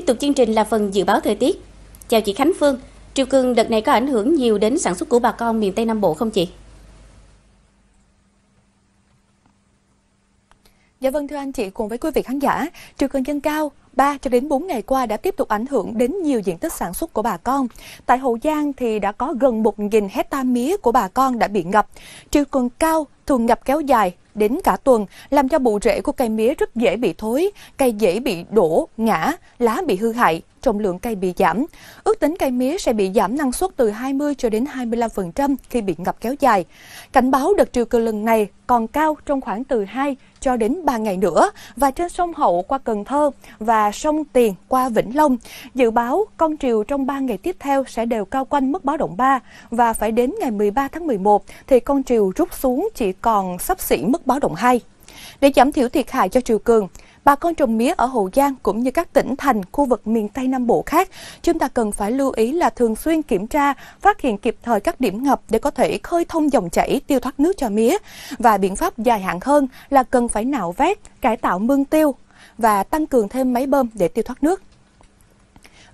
Tiếp tục chương trình là phần dự báo thời tiết. Chào chị Khánh Phương, triều cường đợt này có ảnh hưởng nhiều đến sản xuất của bà con miền Tây Nam Bộ không chị? Dạ vâng thưa anh chị cùng với quý vị khán giả, triều cường dân cao 3 cho đến 4 ngày qua đã tiếp tục ảnh hưởng đến nhiều diện tích sản xuất của bà con. Tại Hậu Giang thì đã có gần 1.000 hecta mía của bà con đã bị ngập. Triều cường cao thường ngập kéo dài đến cả tuần, làm cho bộ rễ của cây mía rất dễ bị thối, cây dễ bị đổ, ngã, lá bị hư hại, trọng lượng cây bị giảm. Ước tính cây mía sẽ bị giảm năng suất từ 20 cho đến 25% khi bị ngập kéo dài. Cảnh báo đợt triều cường lần này còn cao trong khoảng từ 2 cho đến 3 ngày nữa và trên sông Hậu qua Cần Thơ và sông Tiền qua Vĩnh Long. Dự báo con triều trong 3 ngày tiếp theo sẽ đều cao quanh mức báo động 3 và phải đến ngày 13 tháng 11 thì con triều rút xuống chỉ còn sắp xỉ mức báo động 2. Để giảm thiểu thiệt hại cho triều cường, bà con trồng mía ở Hậu Giang cũng như các tỉnh thành khu vực miền Tây Nam Bộ khác, chúng ta cần phải lưu ý là thường xuyên kiểm tra, phát hiện kịp thời các điểm ngập để có thể khơi thông dòng chảy tiêu thoát nước cho mía. Và biện pháp dài hạn hơn là cần phải nạo vét, cải tạo mương tiêu và tăng cường thêm máy bơm để tiêu thoát nước.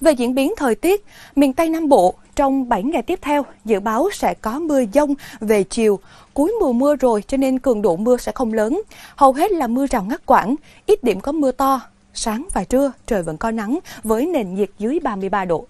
Về diễn biến thời tiết, miền Tây Nam Bộ trong 7 ngày tiếp theo, dự báo sẽ có mưa dông về chiều. Cuối mùa mưa rồi cho nên cường độ mưa sẽ không lớn. Hầu hết là mưa rào ngắt quãng, ít điểm có mưa to. Sáng và trưa trời vẫn có nắng với nền nhiệt dưới 33 độ.